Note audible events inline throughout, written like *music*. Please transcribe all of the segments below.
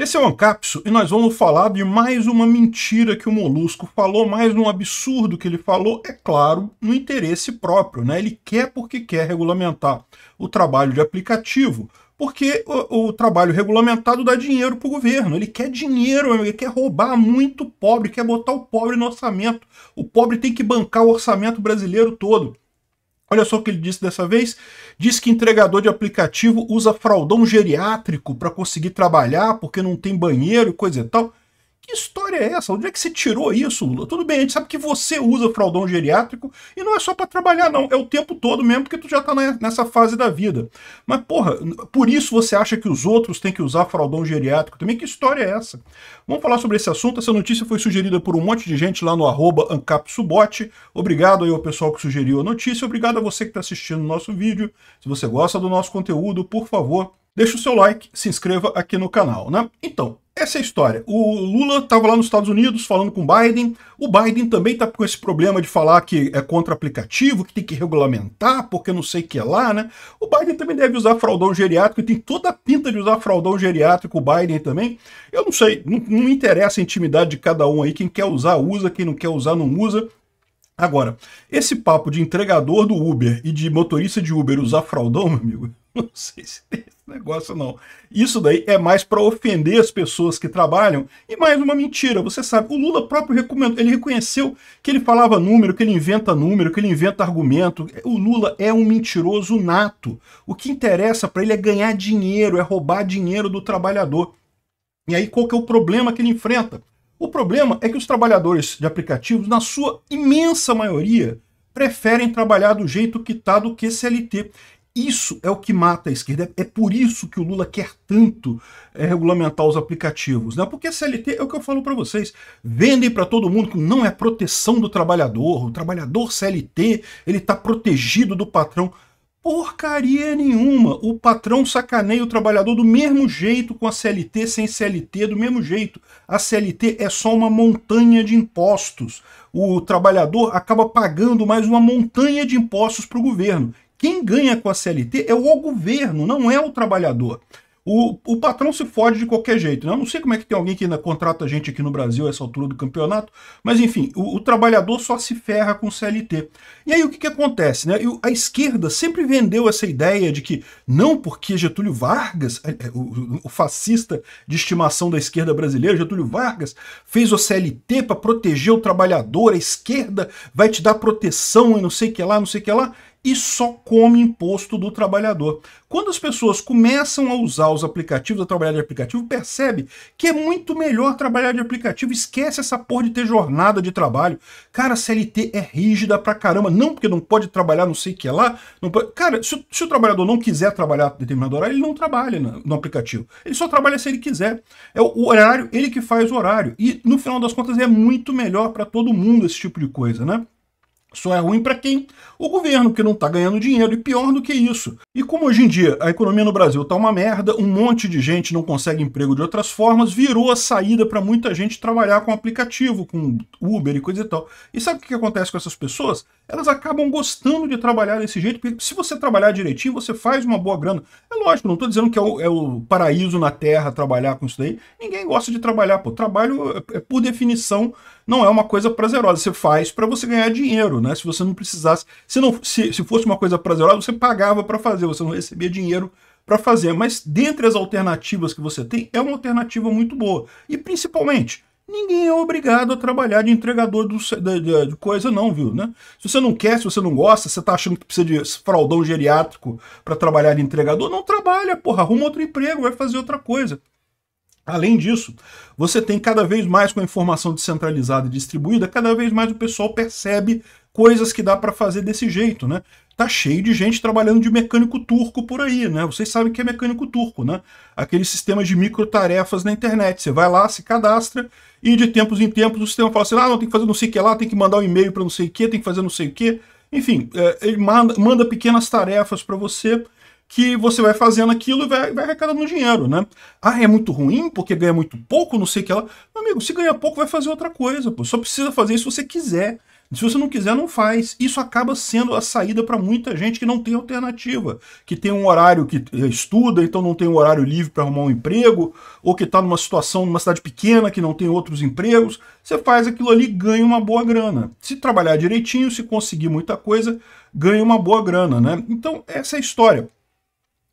Esse é o Ancapso e nós vamos falar de mais uma mentira que o Molusco falou, mais um absurdo que ele falou, é claro, no interesse próprio. Né? Ele quer porque quer regulamentar o trabalho de aplicativo, porque o, o trabalho regulamentado dá dinheiro para o governo. Ele quer dinheiro, ele quer roubar muito pobre, quer botar o pobre no orçamento. O pobre tem que bancar o orçamento brasileiro todo. Olha só o que ele disse dessa vez. Diz que entregador de aplicativo usa fraldão geriátrico para conseguir trabalhar porque não tem banheiro e coisa e tal. Que história é essa? Onde é que você tirou isso, Lula? Tudo bem, a gente sabe que você usa fraldão geriátrico e não é só para trabalhar, não. É o tempo todo mesmo, porque tu já tá nessa fase da vida. Mas, porra, por isso você acha que os outros têm que usar fraldão geriátrico também? Que história é essa? Vamos falar sobre esse assunto. Essa notícia foi sugerida por um monte de gente lá no arroba ancapsubote. Obrigado aí ao pessoal que sugeriu a notícia. Obrigado a você que está assistindo o nosso vídeo. Se você gosta do nosso conteúdo, por favor, deixa o seu like, se inscreva aqui no canal, né? Então, essa é a história. O Lula estava lá nos Estados Unidos falando com o Biden. O Biden também está com esse problema de falar que é contra aplicativo, que tem que regulamentar, porque não sei o que é lá, né? O Biden também deve usar fraldão geriátrico, e tem toda a pinta de usar fraldão geriátrico o Biden também. Eu não sei, não, não interessa a intimidade de cada um aí. Quem quer usar, usa. Quem não quer usar, não usa. Agora, esse papo de entregador do Uber e de motorista de Uber usar fraldão, meu amigo, *laughs* não sei se tem negócio não. Isso daí é mais para ofender as pessoas que trabalham e mais uma mentira. Você sabe, o Lula próprio recomendou, ele reconheceu que ele falava número, que ele inventa número, que ele inventa argumento. O Lula é um mentiroso nato. O que interessa para ele é ganhar dinheiro, é roubar dinheiro do trabalhador. E aí qual que é o problema que ele enfrenta? O problema é que os trabalhadores de aplicativos, na sua imensa maioria, preferem trabalhar do jeito que está do que CLT. Isso é o que mata a esquerda. É por isso que o Lula quer tanto é, regulamentar os aplicativos. Né? Porque a CLT é o que eu falo para vocês. Vendem para todo mundo que não é proteção do trabalhador. O trabalhador CLT ele está protegido do patrão. Porcaria nenhuma. O patrão sacaneia o trabalhador do mesmo jeito com a CLT, sem CLT, do mesmo jeito. A CLT é só uma montanha de impostos. O trabalhador acaba pagando mais uma montanha de impostos para o governo. Quem ganha com a CLT é o governo, não é o trabalhador. O, o patrão se fode de qualquer jeito. Né? Eu não sei como é que tem alguém que ainda contrata a gente aqui no Brasil a essa altura do campeonato, mas enfim, o, o trabalhador só se ferra com o CLT. E aí o que, que acontece? Né? Eu, a esquerda sempre vendeu essa ideia de que não porque Getúlio Vargas, é, é, o, o fascista de estimação da esquerda brasileira, Getúlio Vargas, fez o CLT para proteger o trabalhador, a esquerda vai te dar proteção e não sei o que lá, não sei o que lá e só come imposto do trabalhador. Quando as pessoas começam a usar os aplicativos, a trabalhar de aplicativo, percebe que é muito melhor trabalhar de aplicativo, esquece essa porra de ter jornada de trabalho. Cara, a CLT é rígida pra caramba, não porque não pode trabalhar não sei o que lá. Pode... Cara, se o, se, o trabalhador não quiser trabalhar determinado horário, ele não trabalha no, no aplicativo. Ele só trabalha se ele quiser. É o, o horário, ele que faz o horário. E no final das contas é muito melhor para todo mundo esse tipo de coisa, né? Só é ruim para quem? O governo, que não está ganhando dinheiro, e pior do que isso. E como hoje em dia a economia no Brasil está uma merda, um monte de gente não consegue emprego de outras formas, virou a saída para muita gente trabalhar com aplicativo, com Uber e coisa e tal. E sabe o que acontece com essas pessoas? Elas acabam gostando de trabalhar desse jeito, porque se você trabalhar direitinho, você faz uma boa grana. É lógico, não estou dizendo que é o, é o, paraíso na terra trabalhar com isso daí. Ninguém gosta de trabalhar, pô. Trabalho, é, é por definição, não é uma coisa prazerosa. Você faz para você ganhar dinheiro, né? Se você não precisasse, se não se, se fosse uma coisa prazerosa, você pagava para fazer, você não recebia dinheiro para fazer. Mas dentre as alternativas que você tem, é uma alternativa muito boa. E principalmente, ninguém é obrigado a trabalhar de entregador do, de, de, de, coisa não, viu? Né? Se você não quer, se você não gosta, você tá achando que precisa de fraldão geriátrico para trabalhar de entregador, não trabalha, porra, arruma outro emprego, vai fazer outra coisa. Além disso, você tem cada vez mais com a informação descentralizada e distribuída, cada vez mais o pessoal percebe coisas que dá para fazer desse jeito, né? Tá cheio de gente trabalhando de mecânico turco por aí, né? Vocês sabem que é mecânico turco, né? Aquele sistema de micro tarefas na internet. Você vai lá, se cadastra e de tempos em tempos o sistema fala assim: "Ah, não tem que fazer não sei o que lá, tem que mandar um e-mail para não sei o que, tem que fazer não sei o que". Enfim, é, ele manda, manda pequenas tarefas para você que você vai fazendo aquilo e vai, vai arrecadando dinheiro, né? Ah, é muito ruim porque ganha muito pouco, não sei o que lá. Meu amigo, se ganha pouco, vai fazer outra coisa, pô. Só precisa fazer isso se você quiser. Se você não quiser, não faz. Isso acaba sendo a saída para muita gente que não tem alternativa, que tem um horário que eh, estuda, então não tem um horário livre para arrumar um emprego, ou que está numa situação, numa cidade pequena, que não tem outros empregos. Você faz aquilo ali ganha uma boa grana. Se trabalhar direitinho, se conseguir muita coisa, ganha uma boa grana, né? Então, essa é a história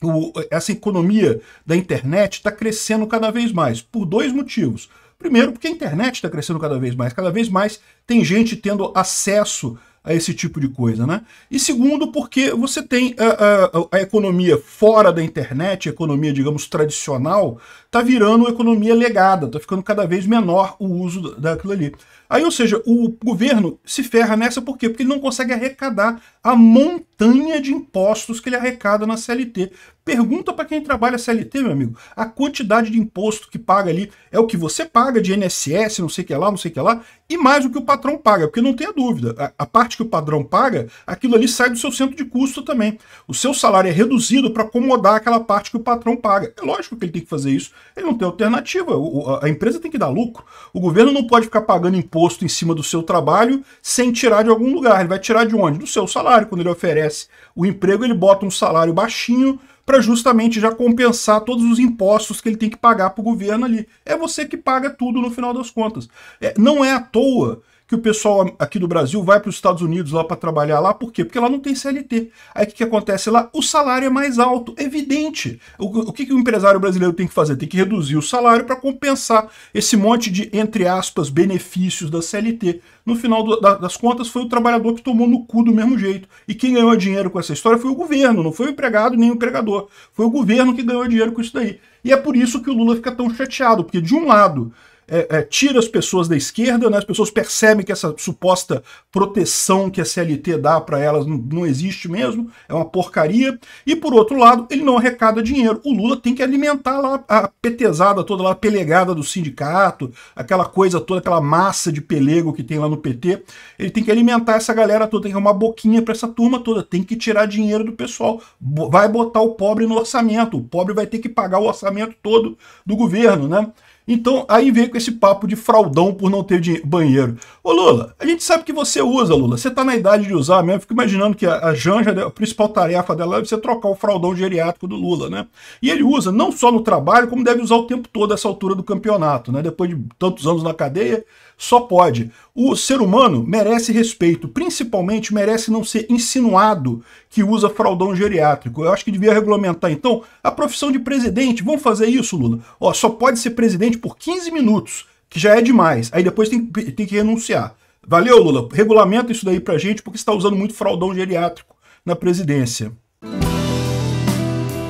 o, essa economia da internet está crescendo cada vez mais, por dois motivos. Primeiro, porque a internet está crescendo cada vez mais, cada vez mais tem gente tendo acesso a esse tipo de coisa, né? E segundo, porque você tem a, ah, a, ah, a economia fora da internet, a economia, digamos, tradicional, tá virando uma economia legada, tá ficando cada vez menor o uso daquilo ali. Aí, ou seja, o governo se ferra nessa por quê? Porque ele não consegue arrecadar a montanha de impostos que ele arrecada na CLT. Pergunta para quem trabalha CLT, meu amigo. A quantidade de imposto que paga ali é o que você paga de INSS, não sei o que lá, não sei o que lá, e mais o que o patrão paga, porque não tenha dúvida, a, a parte que o padrão paga, aquilo ali sai do seu centro de custo também. O seu salário é reduzido para acomodar aquela parte que o patrão paga. É lógico que ele tem que fazer isso, ele não tem alternativa. O, a, a empresa tem que dar lucro. O governo não pode ficar pagando imposto imposto em cima do seu trabalho sem tirar de algum lugar. Ele vai tirar de onde? Do seu salário. Quando ele oferece o emprego, ele bota um salário baixinho para justamente já compensar todos os impostos que ele tem que pagar para o governo ali. É você que paga tudo no final das contas. É, não é à toa que o pessoal aqui do Brasil vai para os Estados Unidos lá para trabalhar lá, por quê? Porque lá não tem CLT. Aí o que, que acontece lá? O salário é mais alto, evidente. O, o que, que o empresário brasileiro tem que fazer? Tem que reduzir o salário para compensar esse monte de, entre aspas, benefícios da CLT. No final do, da, das contas, foi o trabalhador que tomou no cu do mesmo jeito. E quem ganhou dinheiro com essa história foi o governo, não foi o empregado nem o empregador. Foi o governo que ganhou dinheiro com isso daí. E é por isso que o Lula fica tão chateado, porque de um lado é, é, tira as pessoas da esquerda, né? as pessoas percebem que essa suposta proteção que a CLT dá para elas não, não, existe mesmo, é uma porcaria. E por outro lado, ele não arrecada dinheiro. O Lula tem que alimentar lá a petezada toda, lá, a pelegada do sindicato, aquela coisa toda, aquela massa de pelego que tem lá no PT. Ele tem que alimentar essa galera toda, tem que arrumar boquinha para essa turma toda, tem que tirar dinheiro do pessoal, vai botar o pobre no orçamento, o pobre vai ter que pagar o orçamento todo do governo, né? Então, aí vem com esse papo de fraudão por não ter banheiro. Ô Lula, a gente sabe que você usa, Lula. Você tá na idade de usar mesmo. Fico imaginando que a, a Janja, a principal tarefa dela é você trocar o fraldão geriátrico do Lula, né? E ele usa não só no trabalho, como deve usar o tempo todo essa altura do campeonato, né? Depois de tantos anos na cadeia, só pode. O ser humano merece respeito, principalmente merece não ser insinuado que usa fraldão geriátrico. Eu acho que devia regulamentar, então, a profissão de presidente. Vamos fazer isso, Lula? Ó, só pode ser presidente por 15 minutos, que já é demais. Aí depois tem, tem que renunciar. Valeu, Lula. Regulamenta isso daí pra gente, porque está usando muito fraldão geriátrico na presidência.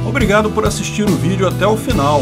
Obrigado por assistir o vídeo até o final.